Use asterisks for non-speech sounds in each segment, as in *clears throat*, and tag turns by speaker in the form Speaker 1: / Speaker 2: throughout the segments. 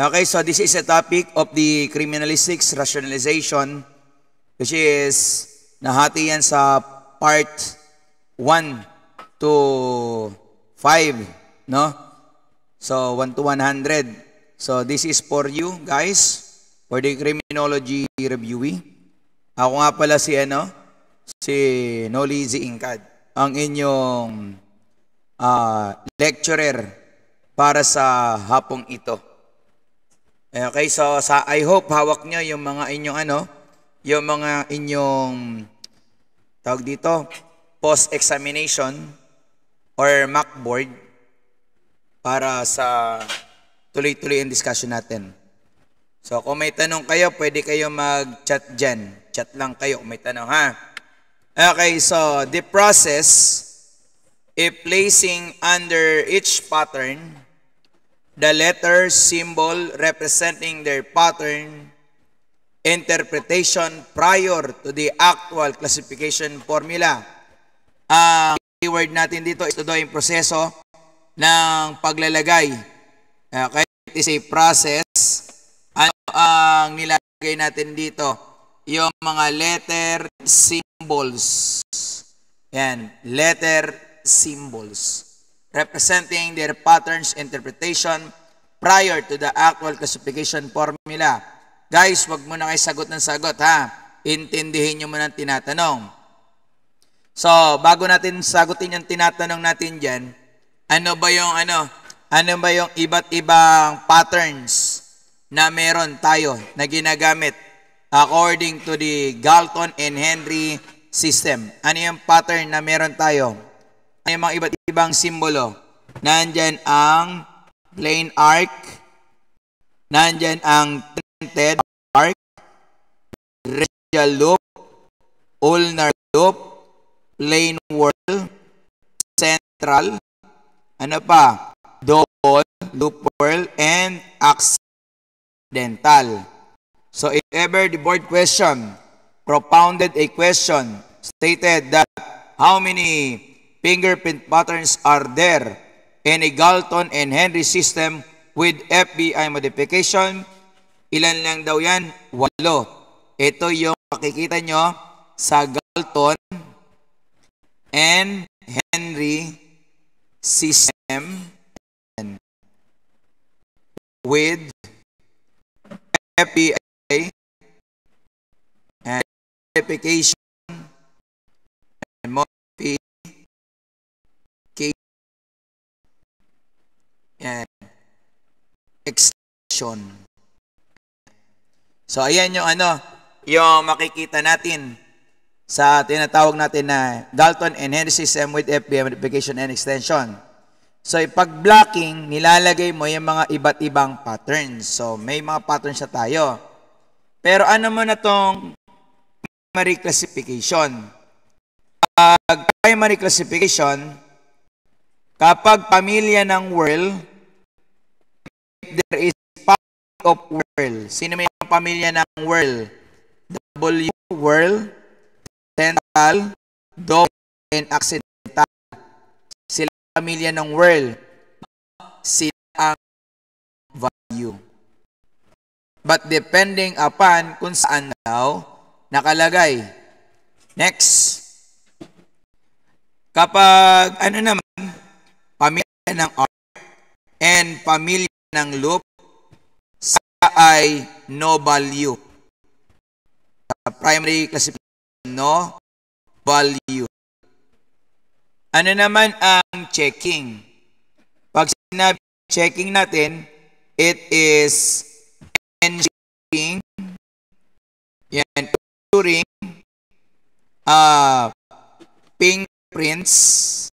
Speaker 1: Okay, so this is a topic of the criminalistics rationalization which is nahati yan sa part 1 to 5, no? So 1 to 100. So this is for you guys for the criminology reviewee. Ako nga pala si ano, si Noli Zingkad, ang inyong uh, lecturer para sa hapong ito. Eh, okay, so sa, I hope hawak niyo yung mga inyong ano, yung mga inyong tawag dito, post-examination or mock board para sa tuloy-tuloy ang discussion natin. So kung may tanong kayo, pwede kayo mag-chat diyan. Chat lang kayo kung may tanong ha. Okay, so the process if placing under each pattern the letter symbol representing their pattern interpretation prior to the actual classification formula. Ang keyword natin dito is tuloy yung proseso ng paglalagay. Okay? Ah, it is a process. Ano ang nilagay natin dito? Yung mga letter symbols. Yan, letter symbols representing their patterns interpretation prior to the actual classification formula. Guys, wag mo na kayo sagot ng sagot ha. Intindihin nyo muna ang tinatanong. So, bago natin sagutin yung tinatanong natin dyan, ano ba yung ano, ano ba yung iba't ibang patterns na meron tayo na ginagamit according to the Galton and Henry system? Ano yung pattern na meron tayo? may mga iba't ibang simbolo. Nandyan ang plain arc, nandyan ang tented arc, radial loop, ulnar loop, plain whirl, central, ano pa, double, loop whirl, and accidental. So if ever the board question propounded a question stated that how many fingerprint patterns are there in a Galton and Henry system with FBI modification. Ilan lang daw yan? Walo. Ito yung makikita nyo sa Galton and Henry
Speaker 2: system with FBI and application Yan. Extension. So, ayan yung ano, yung makikita
Speaker 1: natin sa tinatawag natin na Dalton and Henry system with FBM modification and extension. So, pag blocking, nilalagay mo yung mga iba't ibang patterns. So, may mga patterns na tayo. Pero ano mo na tong primary classification? Pag primary classification, kapag pamilya ng world, there is part of whirl. Sino may pamilya ng whirl? W, whirl,
Speaker 2: dental, dog, and accidental. Sila pamilya ng whirl. Sila ang value.
Speaker 1: But depending upon kung saan daw nakalagay. Next. Kapag ano naman, pamilya ng art and pamilya ng loop sa ay no value. Sa primary classification, no value. Ano naman ang checking? Pag sinabi checking natin, it
Speaker 2: is ensuring, yan, ensuring uh, ah, fingerprints,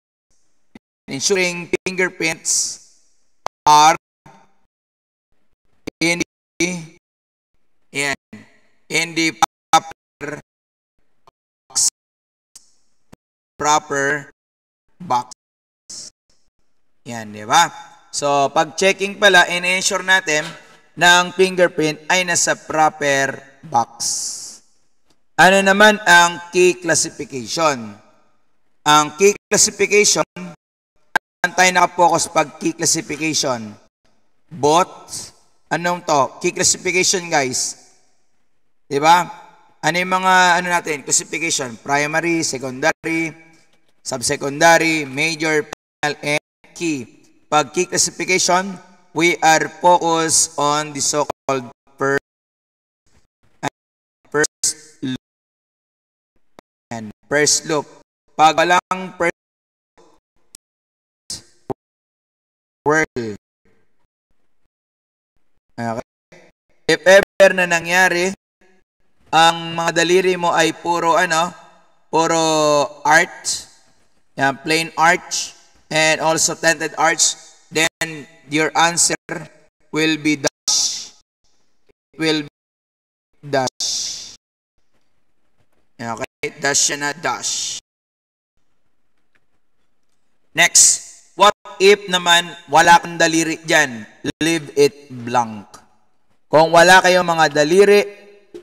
Speaker 2: ensuring fingerprints are yan, in the proper box, proper box.
Speaker 1: Yan, di ba? So, pag-checking pala, in-ensure natin na ang fingerprint ay nasa proper box. Ano naman ang key classification? Ang key classification, saan tayo nakapokus pag key classification? Both anong to? Key classification, guys. Di ba? Ano yung mga, ano natin, classification? Primary, secondary, subsecondary, major, final, and key. Pag key classification, we are focused
Speaker 2: on the so-called first, first loop. And first loop. Pag walang first world, Okay? If ever na nangyari, ang mga daliri mo
Speaker 1: ay puro ano, puro art, yan, plain arch, and also tented arch, then your answer will be dash.
Speaker 2: It will be dash. Okay? Dash na dash.
Speaker 1: Next. What if naman wala kang daliri dyan? Leave it blank. Kung wala kayong mga daliri,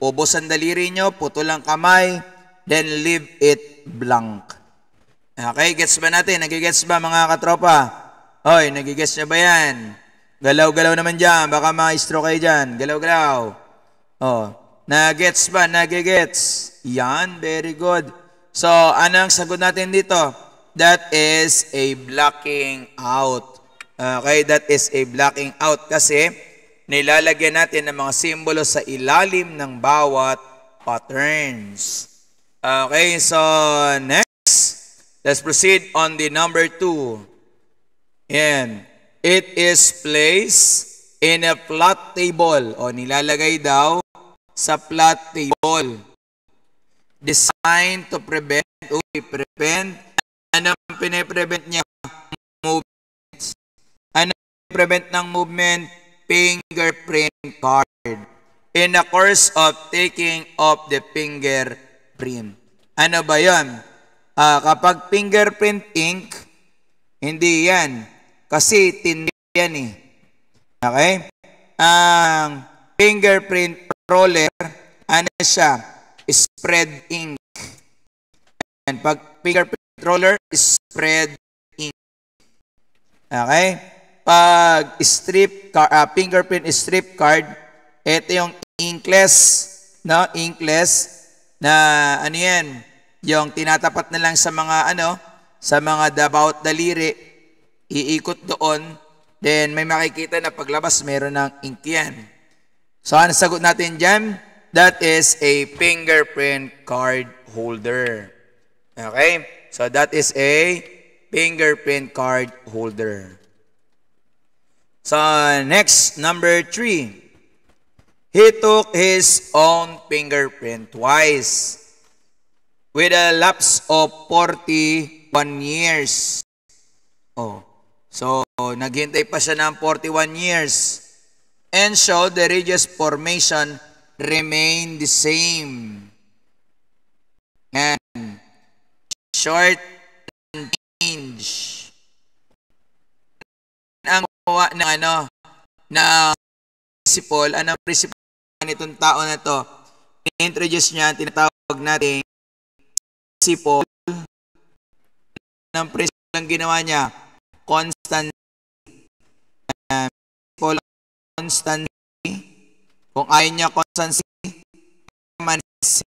Speaker 1: ubos ang daliri nyo, puto lang kamay, then leave it blank. Okay, gets ba natin? Nagigets ba mga katropa? Hoy, nagigets nyo ba yan? Galaw-galaw naman dyan, baka maestro kayo dyan. Galaw-galaw. Oh, nagigets ba? Nagigets. Yan, very good. So, ano ang sagot natin dito? that is a blocking out. Okay, that is a blocking out kasi nilalagyan natin ang mga simbolo sa ilalim ng bawat patterns. Okay, so next, let's proceed on the number two. Yan. It is placed in a flat table. O, nilalagay daw sa flat table. Designed to prevent, o, prevent ang piniprevent niya? Movements. Anong piniprevent ng movement? Fingerprint card. In the course of taking off the fingerprint. Ano ba yon? Uh, ah, kapag fingerprint ink, hindi yan. Kasi tindi yan eh. Okay? Ang uh, fingerprint roller, ano siya? Spread ink. And pag fingerprint roller spread ink. Okay? Pag strip card, uh, ah, fingerprint strip card, ito yung inkless, no? Inkless na ano yan, yung tinatapat na lang sa mga ano, sa mga dabaut daliri, iikot doon, then may makikita na paglabas meron ng ink yan. So ang sagot natin diyan? that is a fingerprint card holder. Okay? So that is a fingerprint card holder. So next, number three. He took his own fingerprint twice with a lapse of 41 years. Oh, so naghintay pa siya ng 41 years. And so the ridges formation remained the same.
Speaker 2: And short and Ang gawa ng ano, na
Speaker 1: principle, anong principle nitong tao na to? introduce niya, tinatawag natin
Speaker 2: principle. Anong principle ang ginawa niya? Constant uh, principle constancy. Kung ayaw niya constancy, permanency.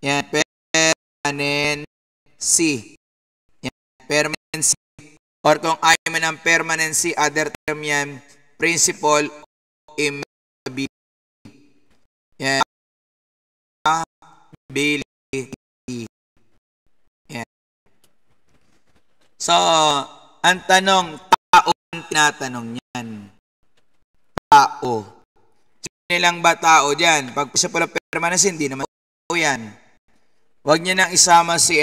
Speaker 2: Yan, permanency. C. Yan, permanency.
Speaker 1: Or kung ayaw mo ng permanency, other term yan, principle of
Speaker 2: immovability. Yan. Ability. E. Yan. So, ang tanong, tao ang tinatanong niyan. Tao.
Speaker 1: Sino lang ba tao dyan? Pag siya pala permanency, hindi naman tao yan. Huwag niya nang isama si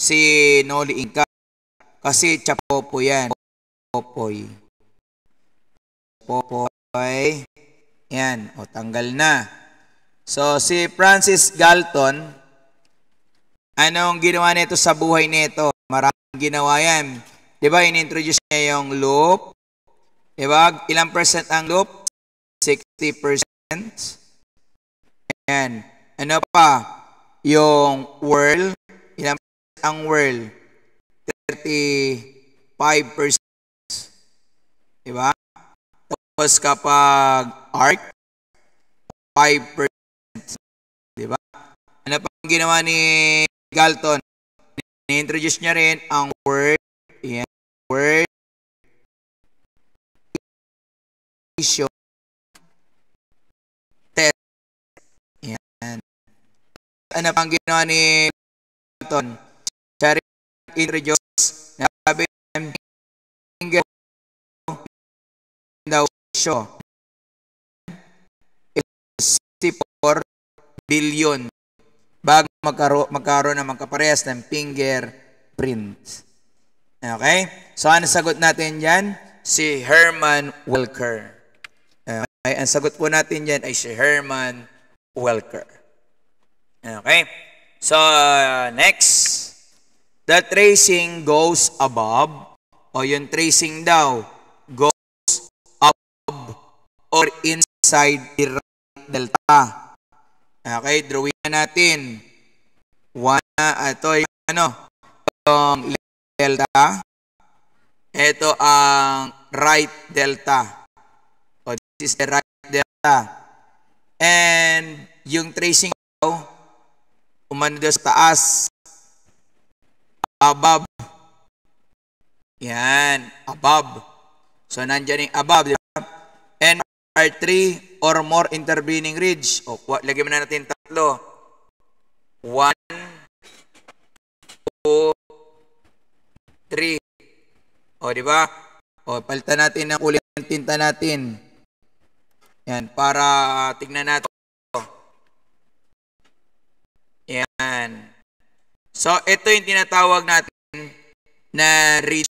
Speaker 1: si Noli Inca. Kasi Chapopo yan. Popoy. Popoy. Yan. O, tanggal na. So, si Francis Galton, anong ginawa nito sa buhay nito? Maraming ginawa yan. Di ba, inintroduce niya yung loop. Di ilang percent ang loop? 60%. Ayan. Ano pa? Yung world. Ilang ang world. 35%.
Speaker 2: di Diba? Tapos kapag arc, 5%. di ba Ano pang ginawa ni Galton? Ni-introduce niya rin ang word. Yan. Word. Issue. Test. Yan. Ano pang ginawa ni Galton? Charity rejoice na sabi ng tingin daw siya. $64 billion
Speaker 1: bago magkaro magkaroon ng magkaparehas ng fingerprint. Okay? So, ano sagot natin dyan? Si Herman Welker. Okay? Ang sagot po natin dyan ay si Herman Welker. Okay? So, uh, next. The tracing goes above o yung tracing daw goes above or inside the right delta. Okay, drawing na natin. One, ito yung ano, yung delta. Ito ang right delta. O, this is the right delta. And yung tracing daw, umano daw sa taas, above. Yan, above. So, nandiyan yung above, di ba? And are 3 or more intervening ridge. O, lagyan mo na natin tatlo. 1, 2, 3. O, di ba? O, palitan natin ang kulay ng tinta natin. Yan, para tignan natin. Yan. So, ito yung tinatawag natin na rich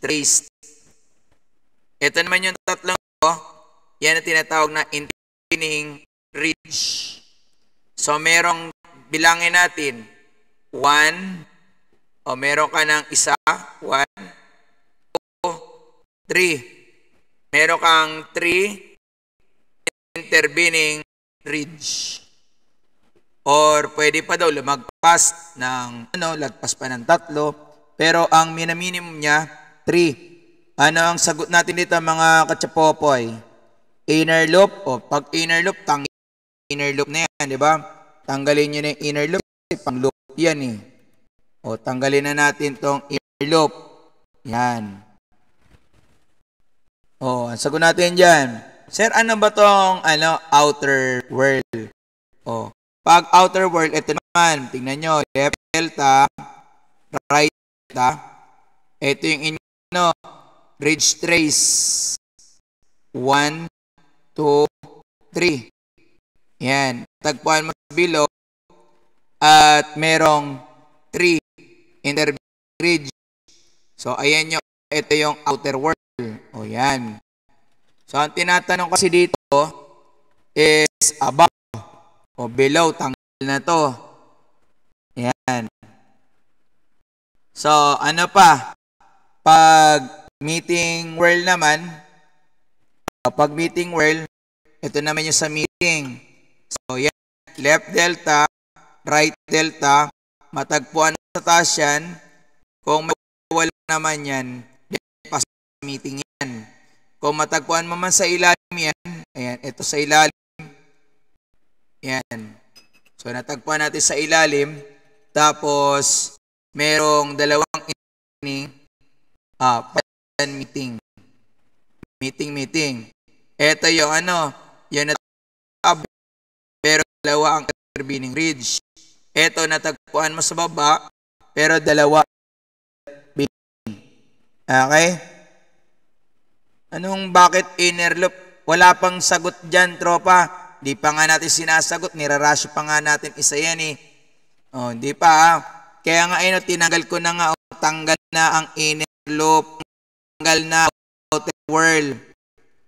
Speaker 1: traced. Ito naman yung tatlong ko. Oh. Yan ang tinatawag na intervening rich. So, merong bilangin natin 1 o meron ka ng isa 1 o 3. Meron kang 3 intervening ridge or pwede pa daw lumagpas ng ano, lagpas pa ng tatlo, pero ang minaminimum niya, 3. Ano ang sagot natin dito mga katsapopoy? Inner loop, o pag inner loop, tang inner loop na yan, di ba? Tanggalin nyo na yung inner loop kasi pang loop yan eh. O tanggalin na natin tong inner loop. Yan. O, ang sagot natin dyan, Sir, ano ba tong ano, outer world? O, pag outer world, ito naman. Tingnan nyo. Left delta, right delta. Ito yung inyo, ano, Ridge Bridge trace. 1, 2, 3. Yan. Tagpuan mo sa below. At merong 3 intermediate bridge. So, ayan nyo. Ito yung outer world. O, yan. So, ang tinatanong kasi dito is about o below, tanggal na to. Yan. So, ano pa? Pag meeting world naman, pag meeting world, ito naman yung sa meeting. So, yan. Left delta, right delta, matagpuan sa taas yan. Kung wala naman yan, pas meeting yan. Kung matagpuan mo man sa ilalim yan, ayan, ito sa ilalim, yan. So natagpuan natin sa ilalim. Tapos merong dalawang ini
Speaker 2: ah, present meeting. Meeting, meeting. Ito yung ano, Yan natagpuan pero dalawa ang intervening ridge. Ito natagpuan mo sa baba pero dalawa
Speaker 1: Okay? Anong bakit inner loop? Wala pang sagot dyan, tropa. Di pa nga natin sinasagot, nirarasyo pa nga natin isa yan eh. Oh, hindi pa ha? Ah. Kaya nga ayun, eh, tinanggal ko na nga, oh, tanggal na ang inner loop, tanggal na outer world.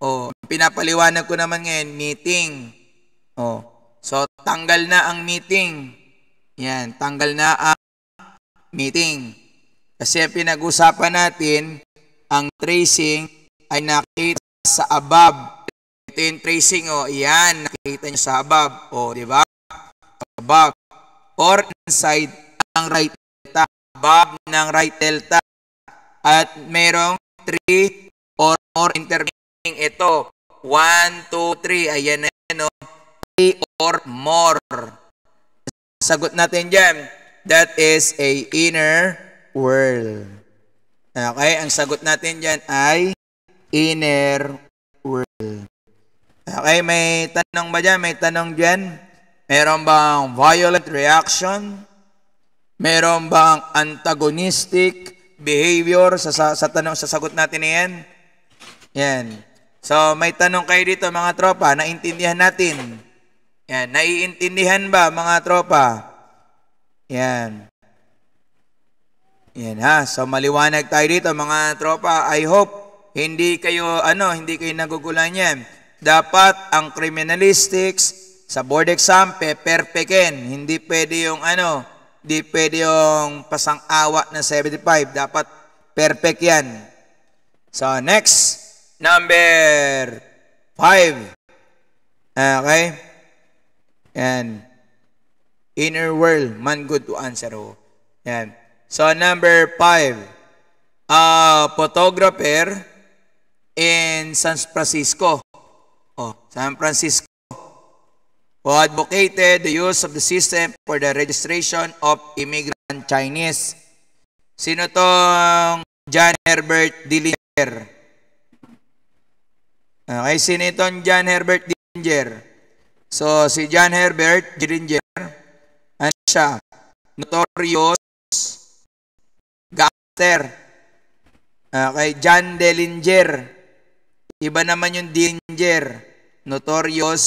Speaker 1: Oh, pinapaliwanag ko naman ngayon, meeting. Oh, so tanggal na ang meeting. Yan, tanggal na ang meeting. Kasi pinag-usapan natin, ang tracing ay nakita sa above ito tracing, o, oh, yan, nakikita nyo sa habab, o, oh, di ba? Habab. Or inside ang right delta, habab ng right delta. At merong 3 or more intervening. Ito, 1, 2, 3, ayan na yan, o, 3 or more. Sagot natin dyan, that is a inner whirl. Okay, ang sagot natin dyan ay inner world. Okay, may tanong ba dyan? May tanong dyan? Meron bang violent reaction? Meron bang antagonistic behavior sa, sa, sa tanong, sa sagot natin niyan? yan? So, may tanong kayo dito mga tropa, naintindihan natin. Yan, naiintindihan ba mga tropa? Yan. Yan ha. So maliwanag tayo dito mga tropa. I hope hindi kayo ano, hindi kayo nagugulan niyan dapat ang criminalistics sa board exam, perfectin. Hindi pwede yung ano, di pwede yung pasang-awa na 75. Dapat perfect yan. So, next, number 5. Ah, okay? Yan. Inner world, man good to answer. Oh. Yan. So, number 5. Uh, ah, photographer in San Francisco. Oh, San Francisco who advocated the use of the system for the registration of immigrant Chinese. Sino tong John Herbert Dillinger? Okay, sino itong John Herbert Dillinger? So, si John Herbert Dillinger, ano siya? Notorious gangster. Okay, John Dillinger. Iba naman yung danger, notorious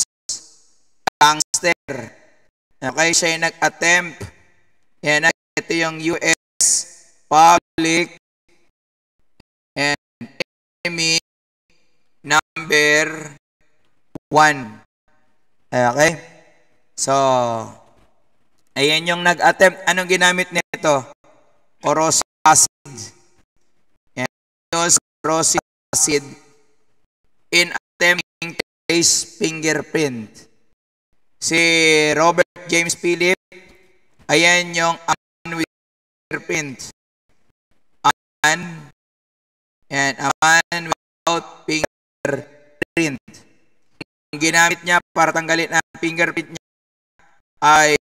Speaker 1: gangster. Okay, siya yung nag-attempt.
Speaker 2: Yan, ito yung US public and enemy number one. Okay? So,
Speaker 1: ayan yung nag-attempt. Anong ginamit nito? Corrosive acid. Ayan, corrosive acid in attempting to trace fingerprint. Si Robert James Philip,
Speaker 2: ayan yung aman with fingerprint. and yan, aman without fingerprint. Ang ginamit niya para tanggalin ang fingerprint niya ay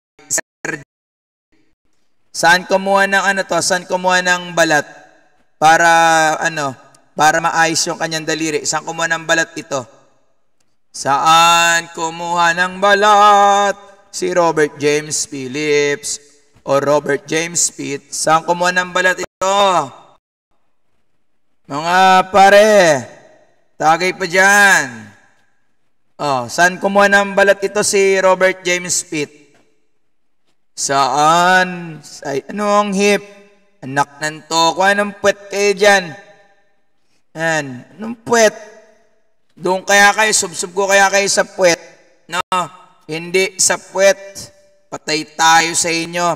Speaker 1: Saan kumuha ng ano to? Saan kumuha ng balat? Para ano? para maayos yung kanyang daliri. Saan kumuha ng balat ito? Saan kumuha ng balat? Si Robert James Phillips o Robert James Pitt. Saan kumuha ng balat ito? Mga pare, tagay pa dyan. Oh, saan kumuha ng balat ito si Robert James Pitt? Saan? Sa, anong hip? Anak ng toko, ng puwet kayo dyan? Yan. Nung puwet, doon kaya kayo, subsub ko kaya kayo sa puwet. No, hindi sa puwet. Patay tayo sa inyo.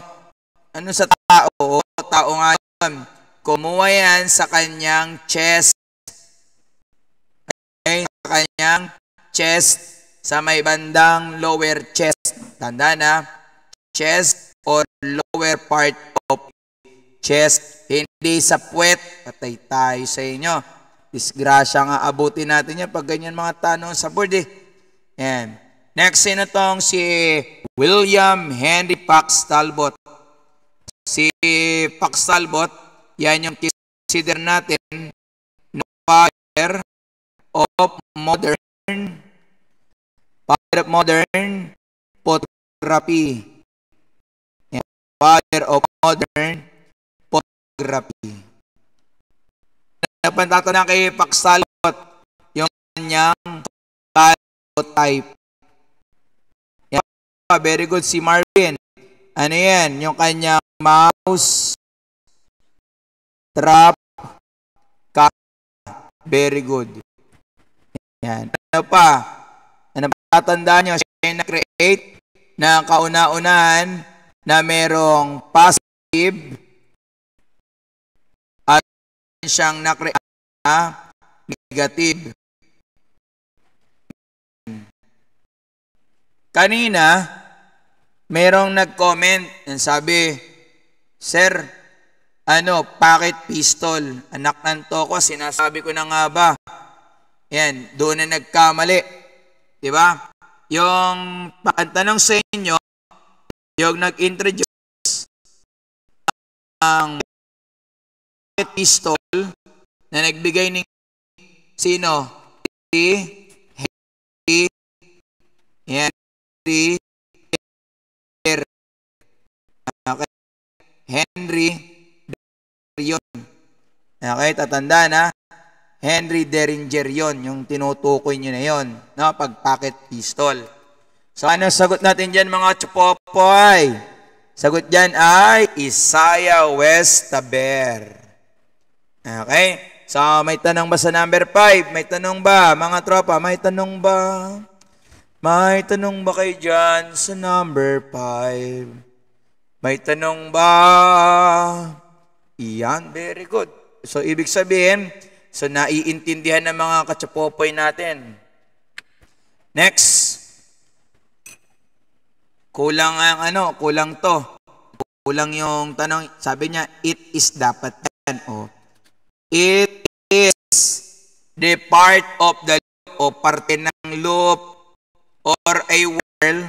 Speaker 1: Ano sa tao? O, tao nga yun. Kumuha yan sa kanyang chest. Okay, sa kanyang chest. Sa may bandang lower chest. Tanda na. Chest or lower part of chest. Hindi sa puwet. Patay tayo sa inyo. Disgrasya nga abutin natin yan pag ganyan mga tanong sa board eh. Yan. Next sino tong si William Henry Pax Talbot. Si Pax Talbot, yan yung consider
Speaker 2: natin na father of modern father of modern photography. Yan. Father of modern photography. Napantatan na kay Paksalot yung kanyang type. Yan. Ah, very good si Marvin. Ano yan? Yung kanyang mouse trap ka. Very good. Yan. Ano pa?
Speaker 1: Ano pa tatandaan nyo? Siya yung na-create na kauna-unahan
Speaker 2: na merong passive siyang nakreate ah, na negative.
Speaker 1: Kanina, merong nag-comment and sabi, Sir, ano, packet pistol, anak ng toko, sinasabi ko na nga ba? Yan, doon na nagkamali.
Speaker 2: Di ba? Yung pagtanong sa inyo, yung nag-introduce ang packet pistol, na nagbigay ni sino? Si Henry Henry okay. Henry Derion. Okay,
Speaker 1: tatanda na. Henry Derringer yon, yung tinutukoy niyo na yon, no, pag pistol. So ano sagot natin diyan mga chupopoy? Sagot diyan ay Isaiah West Taber. Okay? So, may tanong ba sa number 5? May tanong ba, mga tropa? May tanong ba? May tanong ba kayo dyan sa number 5? May tanong ba? Iyan, very good. So, ibig sabihin, so naiintindihan ng mga katsapopoy natin. Next. Kulang ang ano, kulang to. Kulang yung tanong. Sabi niya, it is dapat 10. O, It is the part of the loop o parte ng loop or a whirl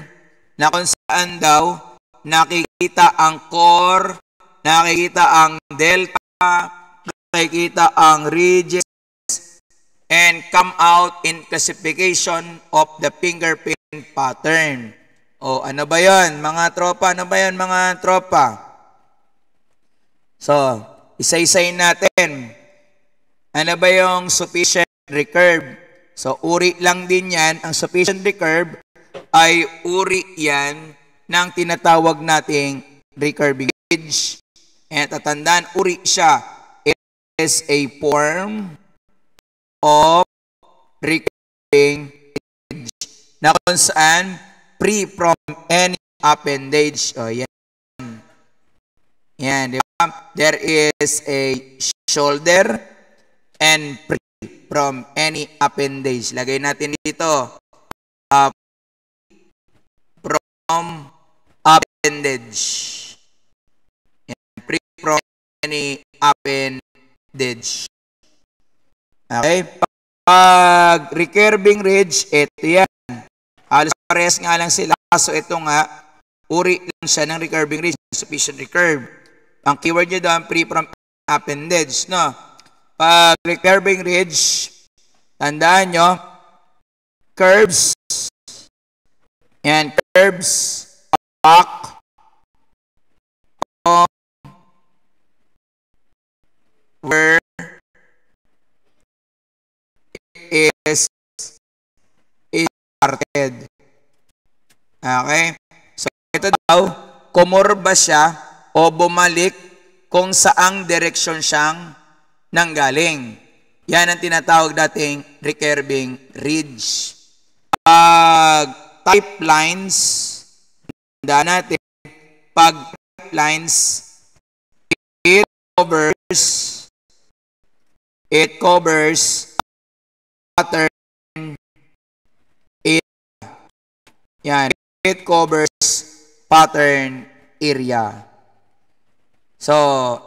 Speaker 1: na kung saan daw nakikita ang core, nakikita ang delta, nakikita ang ridges, and come out in classification of the fingerprint pattern. O ano ba yon mga tropa? Ano ba yon mga tropa? So, isa-isay natin. Ano ba yung sufficient recurve? So, uri lang din yan. Ang sufficient recurve ay uri yan ng tinatawag nating recurve gauge. At tatandaan, uri siya. It is a form of recurving gauge na kung saan free from any appendage. O, oh, yan. Yan, di ba? There is a shoulder and free from any appendage. Lagay natin dito,
Speaker 2: uh, from appendage. And free from any appendage.
Speaker 1: Okay? Pag recurving ridge, ito yan. Halos pares nga lang sila. So ito nga, uri lang siya ng recurving ridge, sufficient recurve. Ang keyword niya doon, free from appendage, no? Pag curving ridge, tandaan nyo, curves,
Speaker 2: yan, curves, back, on, where it is started. Okay? So, ito daw, kumurba
Speaker 1: siya o bumalik kung saang direksyon siyang nanggaling. Yan ang tinatawag dating recurving ridge. Pag pipelines, lines, handa natin, pag
Speaker 2: type lines, it covers, it covers pattern Yan, it covers pattern
Speaker 1: area. So,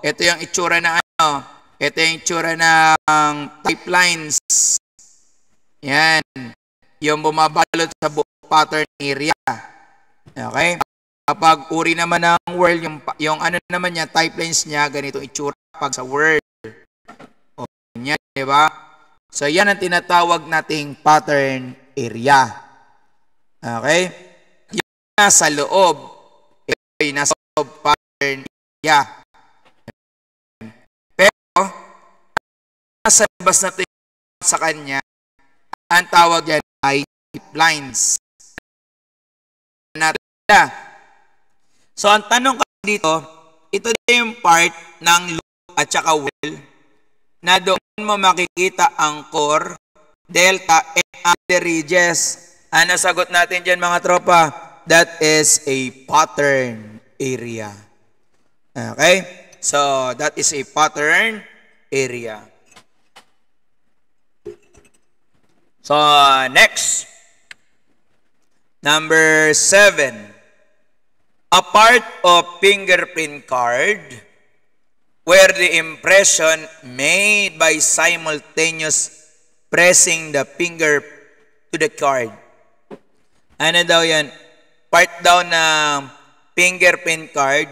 Speaker 1: ito yung itsura na ano, ito yung tsura ng pipelines. Yan. Yung bumabalot sa pattern area. Okay? Kapag uri naman ng world, yung, yung ano naman niya, pipelines niya, ganito itsura pag sa world. O, yan, di ba? So, yan ang tinatawag nating pattern area.
Speaker 2: Okay? Yung nasa loob, ito yung nasa loob pattern area. sa labas na tingin sa kanya, ang tawag yan ay deep lines. Natin So, ang
Speaker 1: tanong ko dito, ito na yung part ng loop at saka well na doon mo makikita ang core, delta, and other ridges. Ano sagot natin dyan mga tropa? That is a pattern area. Okay? So, that is a pattern area. So, next. Number seven. A part of fingerprint card where the impression made by simultaneous pressing the finger to the card. Ano daw yan? Part daw ng fingerprint card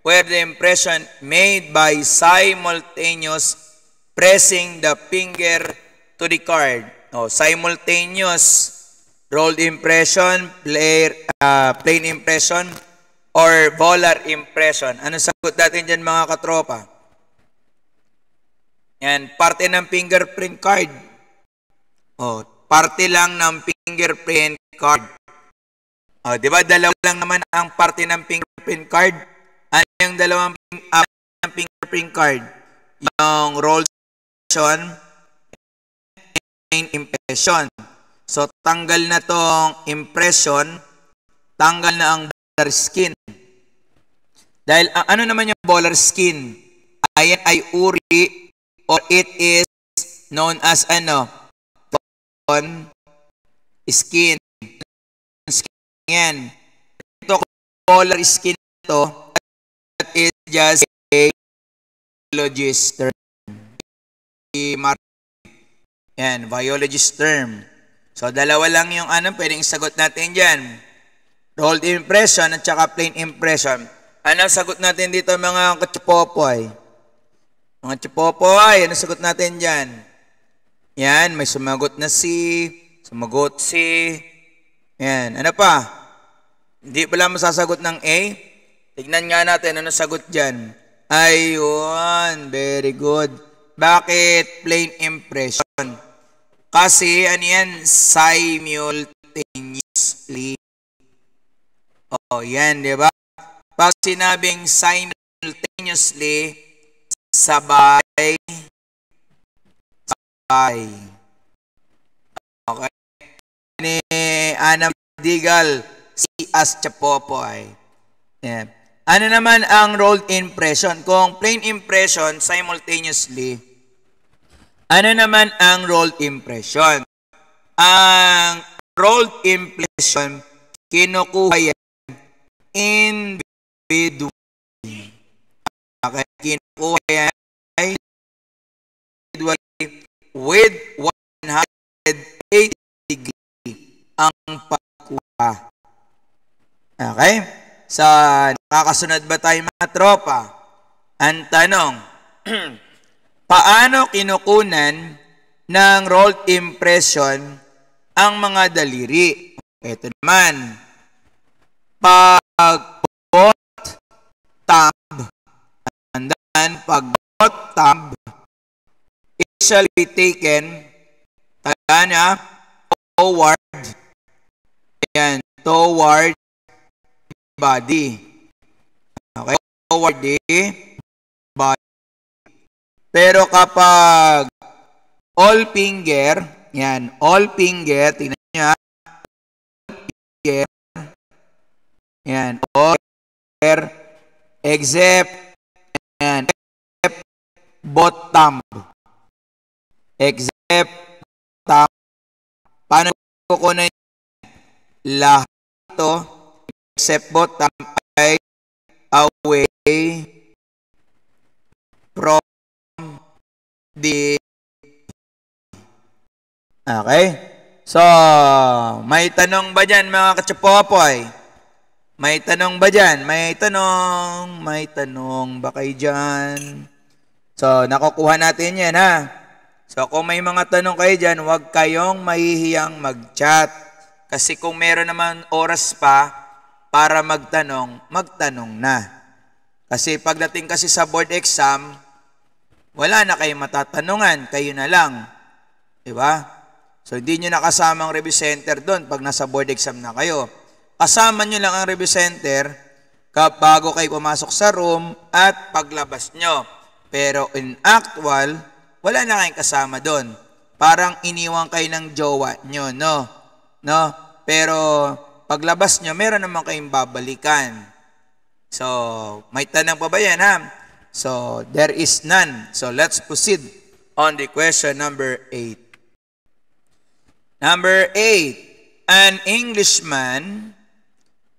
Speaker 1: where the impression made by simultaneous pressing the finger to the card. No, oh, simultaneous rolled impression, player, uh, ah, plain impression, or volar impression. Ano sagot natin dyan mga katropa? Yan, parte ng fingerprint card. Oh, parte lang ng fingerprint card. O, oh, di ba dalawa lang naman ang parte ng fingerprint card? Ano yung dalawang uh, fingerprint card? Yung rolled impression, main impression. So, tanggal na tong impression, tanggal na ang baller skin. Dahil ano naman yung baller skin? Ayan ay uri or it
Speaker 2: is known as ano? On skin. Skin yan. Ito, baller skin to that is just a term. Yan, biologist term. So, dalawa lang yung
Speaker 1: ano, pwedeng sagot natin dyan. Rolled impression at saka plain impression. Ano sagot natin dito mga kachupopoy? Mga chupopoy, ano sagot natin dyan? Yan, may sumagot na si, sumagot si, yan, ano pa? Hindi pala masasagot ng A? Tignan nga natin ano sagot dyan. Ayun, very good. Bakit plain impression? Kasi ano yan? Simultaneously. O, yan, di ba? Pag
Speaker 2: sinabing simultaneously, sabay, sabay. Okay? Ni
Speaker 1: Ana Digal, si Aschapopoy. Yeah. Ano naman ang rolled impression? Kung plain impression, simultaneously, ano naman ang role impression? Ang role
Speaker 2: impression, kinukuha yan individually. Okay, kinukuha yan individually with 180 degree ang pagkuha. Okay? Sa so, nakakasunod
Speaker 1: ba tayo mga tropa? Ang tanong, *clears throat* Paano kinukunan ng rolled impression ang mga daliri?
Speaker 2: Ito naman. Pag-bot, tab. then pag-bot, tab. It shall be taken. Tandaan niya. Toward. Ayan. Toward body. Okay. Toward the eh. Pero kapag all finger, yan, all finger, tingnan nyo all ah. finger, yan, all finger, except, yan, except bottom, thumb. Except thumb. Paano kukunin lahat ito except bottom, thumb ay away from di Okay? So,
Speaker 1: may tanong ba dyan mga kachapopoy? May tanong ba dyan? May tanong, may tanong ba kayo dyan? So, nakukuha natin yan ha. So, kung may mga tanong kayo dyan, huwag kayong mahihiyang mag-chat. Kasi kung meron naman oras pa para magtanong, magtanong na. Kasi pagdating kasi sa board exam, wala na kayong matatanungan, kayo na lang. Di ba? So, hindi nyo nakasama ang review center doon pag nasa board exam na kayo. Kasama nyo lang ang review center bago kayo pumasok sa room at paglabas nyo. Pero in actual, wala na kayong kasama doon. Parang iniwan kayo ng jowa nyo, no? No? Pero paglabas nyo, meron naman kayong babalikan. So, may tanong pa ba yan, ha? So there is none. So let's proceed on the question number 8. Number 8. An Englishman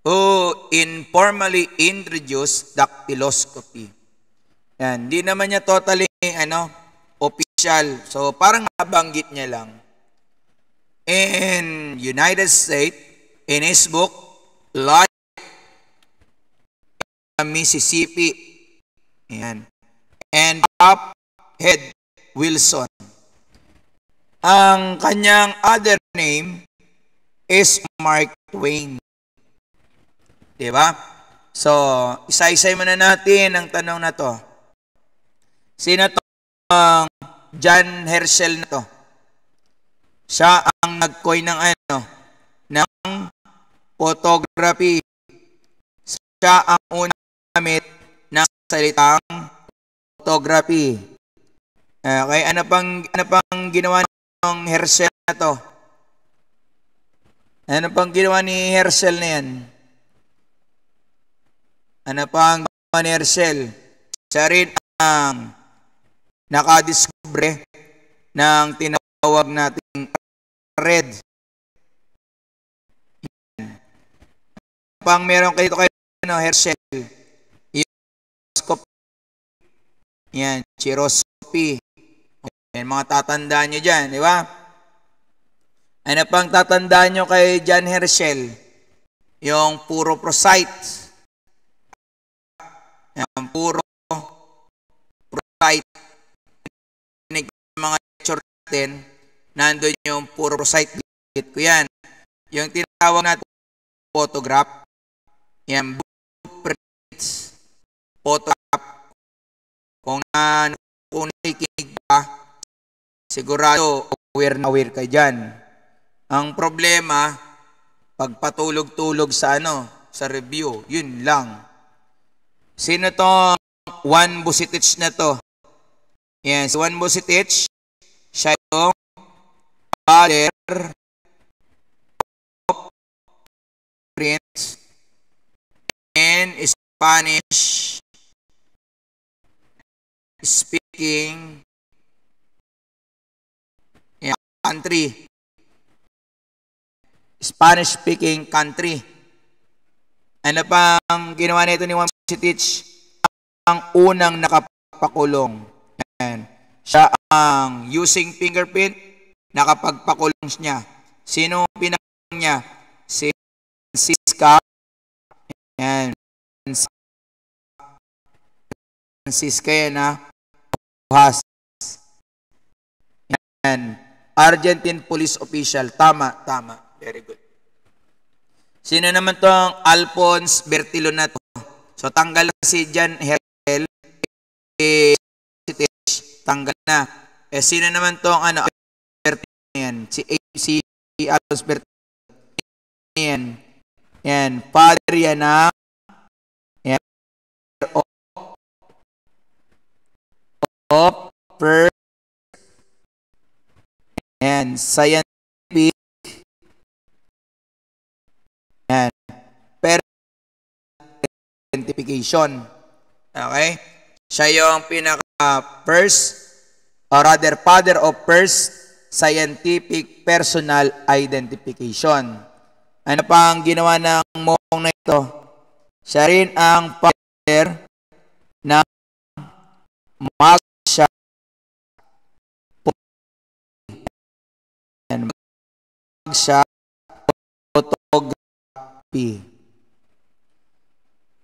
Speaker 1: who informally introduced dactyloscopy. Yan, hindi naman niya totally ano, official. So parang nabanggit niya lang. In United States, in his book, Life in Mississippi, Ayan. And Head Wilson. Ang kanyang other name is Mark Twain. Diba? So, isa-isay muna natin ang tanong na to. Sino to ang John Herschel na to? Siya ang nagkoy ng ano? Ng photography. Siya ang unang gamit salitang photography. Eh, okay, ano pang ano pang ginawa ng Herschel na to? Ano pang ginawa ni Herschel na yan? Ano pang ginawa ni Herschel? Siya rin ang nakadiskubre
Speaker 2: ng tinawag nating red. Ano pang meron kayo kayo no, Herschel? Yan, Chirosopi.
Speaker 1: Yan, mga tatandaan nyo dyan, di ba? Ano pang tatandaan nyo kay John Herschel? Yung puro prosite.
Speaker 2: Yan, puro prosite. mga lecture natin, nandun yung puro prosite. Git ko yan. Yung tinawag natin photograph. Yan, blueprint. Photograph kung, na, ano kung nakikinig ka,
Speaker 1: sigurado aware na aware ka dyan. Ang problema, pagpatulog-tulog sa ano, sa review, yun lang. Sino to Juan Busitich na to? Yan, si Juan Busitich,
Speaker 2: siya yung father of Prince and Spanish speaking in country, Spanish-speaking country. Ano pang ginawa nito ni Juan si Teach?
Speaker 1: Ang unang nakapakulong. And Siya ang
Speaker 2: using fingerprint, nakapagpakulong niya. Sino pinakulong niya? Si Francisca. Ayan. Francisca yan ha. Buhas.
Speaker 1: Yan. Argentine police official. Tama, tama. Very good. Sino naman tong Alphonse Bertilo na to? So, tanggal na
Speaker 2: si Jan Herel. Tanggal na. Eh, sino naman tong ano? Bertilo yan. Si, si Alphonse Bertilo. Yan. Yan. Father yan ah. ng of per and scientific and identification.
Speaker 1: Okay? Siya yung pinaka-first or rather father of first scientific personal identification.
Speaker 2: Ano pa ang ginawa ng mong na ito? Siya rin ang father ng mass sa photography.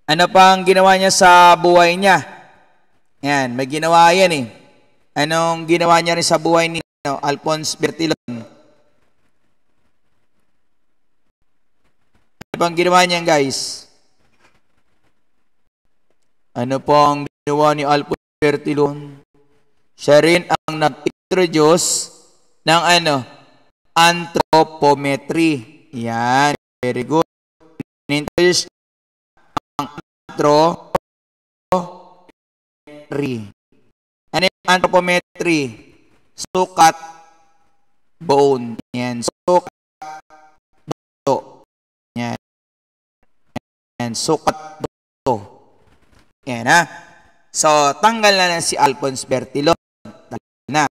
Speaker 2: Ano pa ang ginawa niya
Speaker 1: sa buhay niya? Yan, may ginawa yan eh. Anong ginawa niya rin sa buhay ni no, Alphonse Bertilon? Ano pang ginawa niya guys? Ano pong ginawa ni Alphonse Bertilon? Siya rin ang nag-introduce ng ano, anthropometry.
Speaker 2: Yan, very good. Interest ang anthropometry. Ano yung anthropometry? Sukat bone. Yan, sukat buto. Yan. Yan, sukat buto. Yan ha. Ah. So, tanggal na na si Alphonse Bertilo. Tanggal na.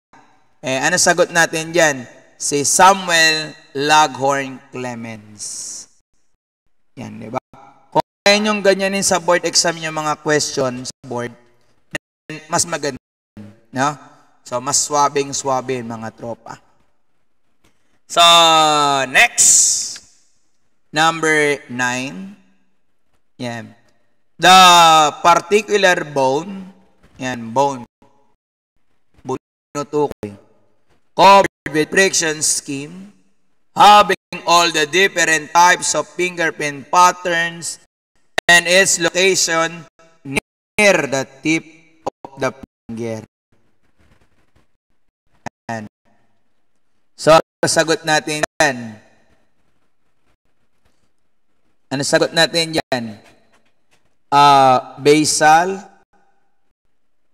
Speaker 1: Eh, ano sagot natin dyan? si Samuel Laghorn
Speaker 2: Clemens.
Speaker 1: Yan, di ba? Kung kaya nyong ganyanin sa board exam yung mga question sa board, mas maganda. No? So, mas swabing-swabe mga tropa. So, next. Number nine. Yan. The particular bone. Yan, bone. Bunutukoy. Cover friction scheme, having all the different types of fingerprint patterns and its location near the tip of the finger. And so, sagot natin yan. Ano sagot natin yan? Uh, ah, basal,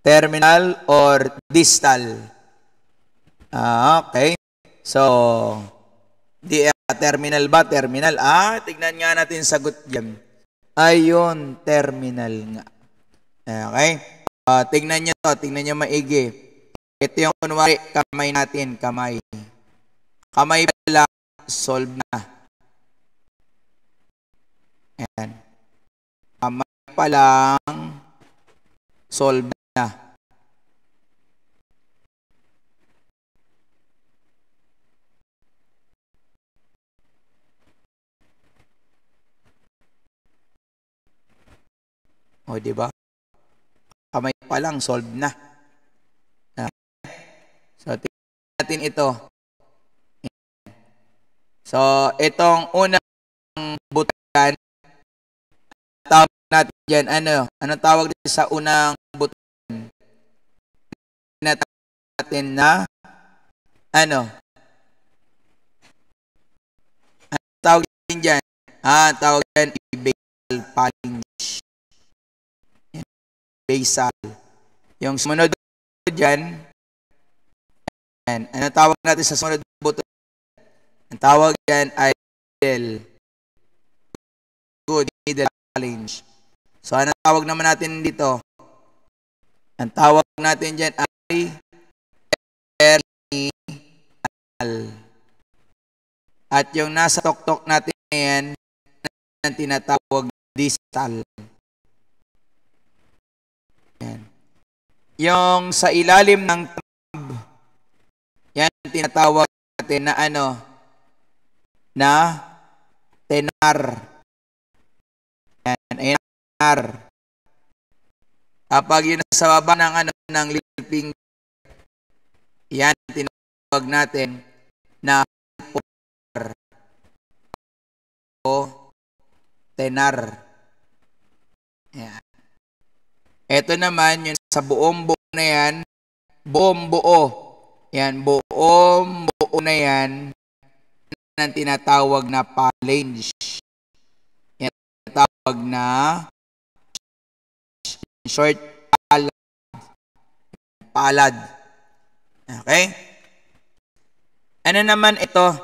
Speaker 1: terminal, or distal? Distal. Ah, okay. So, di uh, terminal ba? Terminal. Ah, tignan nga natin sagot diyan. Ayun, terminal nga. Ah, okay? Ah, tignan niyo to, tignan niyo maigi. Ito yung kunwari, kamay natin, kamay. Kamay pala, solve na. Ayan. Kamay pa lang,
Speaker 2: solve na. O, di ba?
Speaker 1: Kamay pa lang, solved na. Ah. So,
Speaker 2: tingnan natin ito. So, itong unang butakan, tawag natin dyan, ano, Anong tawag din sa unang butakan? Tinatawag natin na, ano, ano tawag din dyan? Ha, ah, tawag dyan, ibig paling basal. Yung sumunod dyan, yan. Ano tawag natin sa sumunod na buto? Ang tawag dyan ay middle. Good, middle challenge. So, ano tawag naman natin dito? Ang tawag natin dyan ay terminal. At yung nasa tok-tok natin yan, ang tinatawag distal. Yung sa ilalim ng tab, yan tinatawag natin na ano, na tenar. Yan, ayan, tenar. Kapag yun sa baba ng ano, ng little finger, yan tinatawag natin na polar o tenar. Yan.
Speaker 1: Ito naman, yung sa buong buo na yan, buong buo. Yan, buong buo na yan ng tinatawag na phalange.
Speaker 2: Yan, tinatawag na short palad. Palad. Okay?
Speaker 1: Ano naman ito?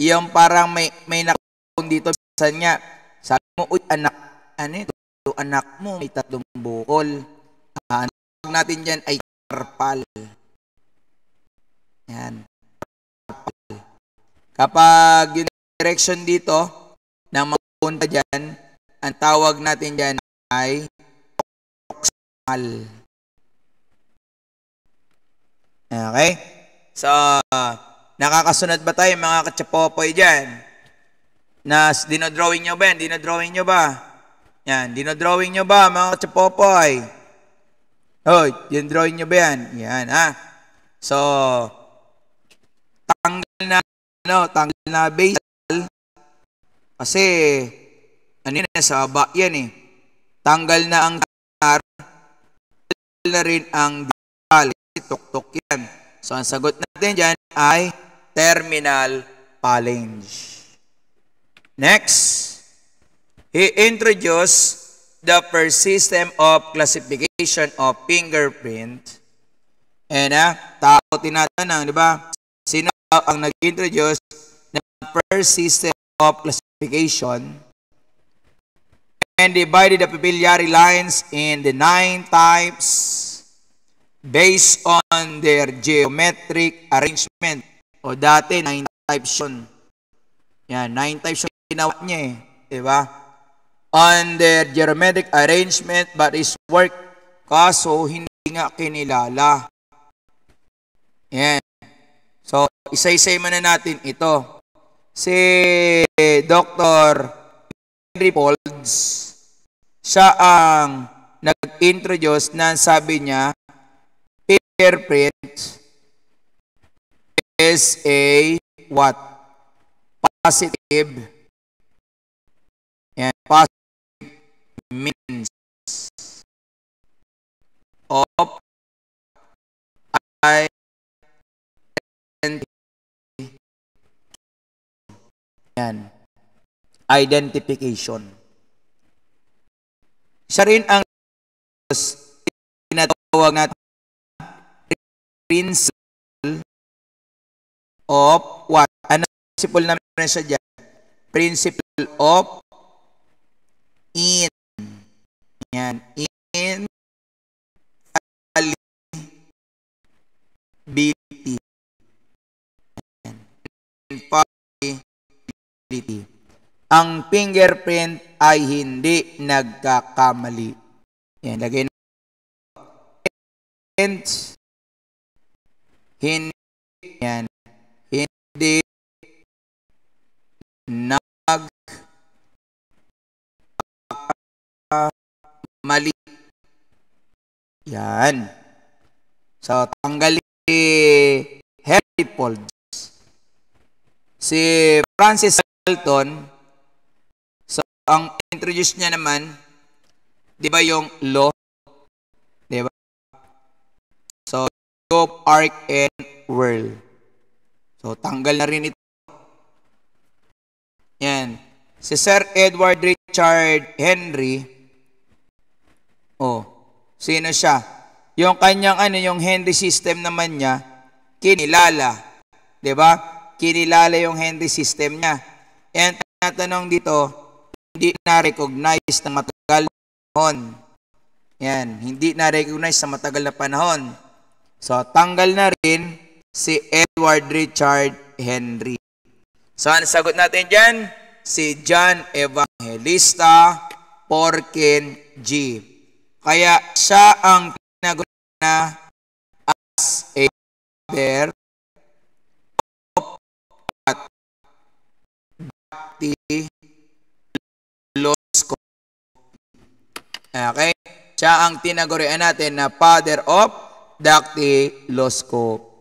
Speaker 1: Yung parang may, may nakapong dito sa niya. Sabi mo, uy anak, ano ito? anak mo may tatlong bukol. Ang natin dyan ay karpal. Yan. Karpal. Kapag yung direction
Speaker 2: dito ng mga punta dyan, ang tawag natin dyan ay proximal. Okay?
Speaker 1: So, nakakasunod ba tayo mga katsapopoy dyan? Na dinodrawing nyo ba yan? Dinodrawing nyo ba? Yan, dinodrawing nyo ba mga kachapopoy? Hoy, dinodrawing nyo ba yan? Yan, ha? Ah. So, tanggal na, ano, tanggal na basal. Kasi, ano yan, sa baba yan eh. Tanggal na ang tar, tanggal na rin ang basal. Kasi tuktok yan. So, ang sagot natin dyan ay terminal phalange. Next. He introduced the first system of classification of fingerprint. And ah, tao tinatanong, di ba? Sino ang nag-introduce ng first system of classification and divided the papillary lines in the nine types based on their geometric arrangement. O dati, nine types yun. Yan, nine types yung ginawa niya eh. Diba? under Germanic arrangement but is work kaso hindi nga kinilala. Yan. So, isa-isay man na natin ito. Si Dr. Henry Folds, siya ang nag-introduce na sabi niya, fingerprint
Speaker 2: is a what? Positive. Yan, positive of I Yan. Identification. Siya rin ang tinatawag natin principle of what? Ano principle naman siya dyan? Principle of in. Yan. In ability Ability.
Speaker 1: Ang fingerprint ay hindi nagkakamali.
Speaker 2: Yan, lagay na. Fingerprints, hindi, yan, hindi nag mali. Yan. So, tanggalin si
Speaker 1: Henry Folds, si Francis Galton, so ang introduce niya naman, di ba yung law?
Speaker 2: Di ba? So, scope, arc, and world. So, tanggal na rin ito. Yan.
Speaker 1: Si Sir Edward Richard Henry, oh, sino siya? Yung kanyang ano, yung Henry system naman niya, kinilala. 'Di ba? Kinilala yung Henry system niya. And tinatanong dito, hindi na-recognize ng matagal na panahon. Yan, hindi na-recognize sa matagal na panahon. So, tanggal na rin si Edward Richard Henry. So, ang sagot natin diyan Si John Evangelista Porkin G.
Speaker 2: Kaya siya ang as a father of what? Bactilosco. Okay? Siya ang tinagurian natin na father of dactyloscopy.